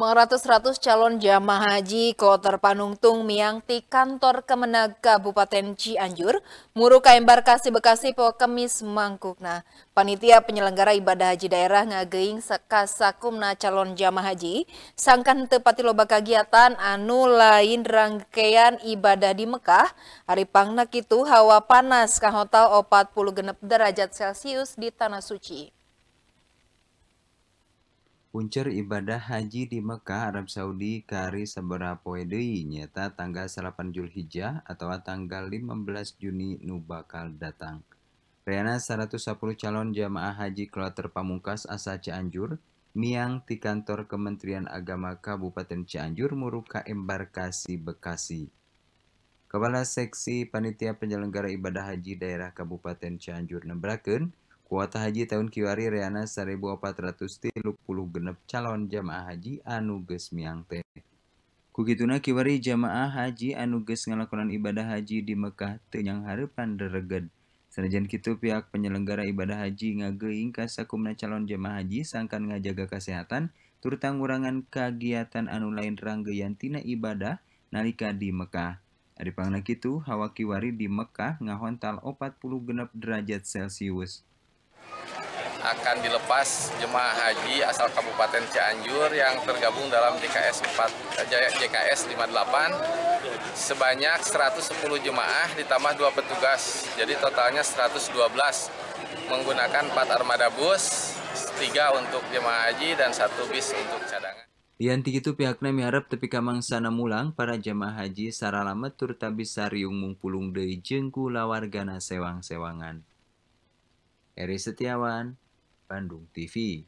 Mengratus-ratus calon jamaah haji kloter Panungtung Miangti kantor Kemenag Kabupaten Cianjur, muru embarkasi Bekasi po Kemis Mangkukna. Panitia penyelenggara ibadah haji daerah ngageing sakasakumna calon jamaah haji, sangkan tepati loba kegiatan anu lain rangkaian ibadah di Mekah, hari pangnak itu hawa panas ke hotel 40 genep derajat Celcius di Tanah Suci. Puncer ibadah haji di Mekah, Arab Saudi kari seberapa deui nyata tanggal 8 Julhijjah atau tanggal 15 Juni nu bakal datang. Reana 110 calon jamaah haji kloter pamungkas asa Cianjur miang di kantor Kementerian Agama Kabupaten Cianjur muruka embarkasi Bekasi. Kepala Seksi Panitia Penyelenggara Ibadah Haji Daerah Kabupaten Cianjur Nebraken, watta Haji tahun Kiwari Reana 1430 genep calon Jamaah Haji Anuges Miangpe. Kugituna Kiwari Jamaah Haji anuges ngalaporan ibadah haji di Mekkah Tennyang Harpan dereged. Sejan Kitu pihak penyelenggara ibadah haji ngageingkas sakna calon Jemaah Haji sangkan ngajaga kesehatan turanggurangan kegiatan anu lain Ranggeyantina ibadah nalika di Mekkah. Apan Natu Hawa Kiwari di Mekkah ngaontal 40 genp derajat Celciius. akan dilepas jemaah haji asal Kabupaten Cianjur yang tergabung dalam JKS 4 JKS 58 sebanyak 110 jemaah ditambah dua petugas. Jadi totalnya 112 menggunakan empat armada bus, tiga untuk jemaah haji dan satu bis untuk cadangan. Dianti itu pihaknya miharap tepi kamang sana mulang para jemaah haji saralamet turta riung mungpulung deui jengku lawargana sewang-sewangan. Eri Setiawan, Bandung TV.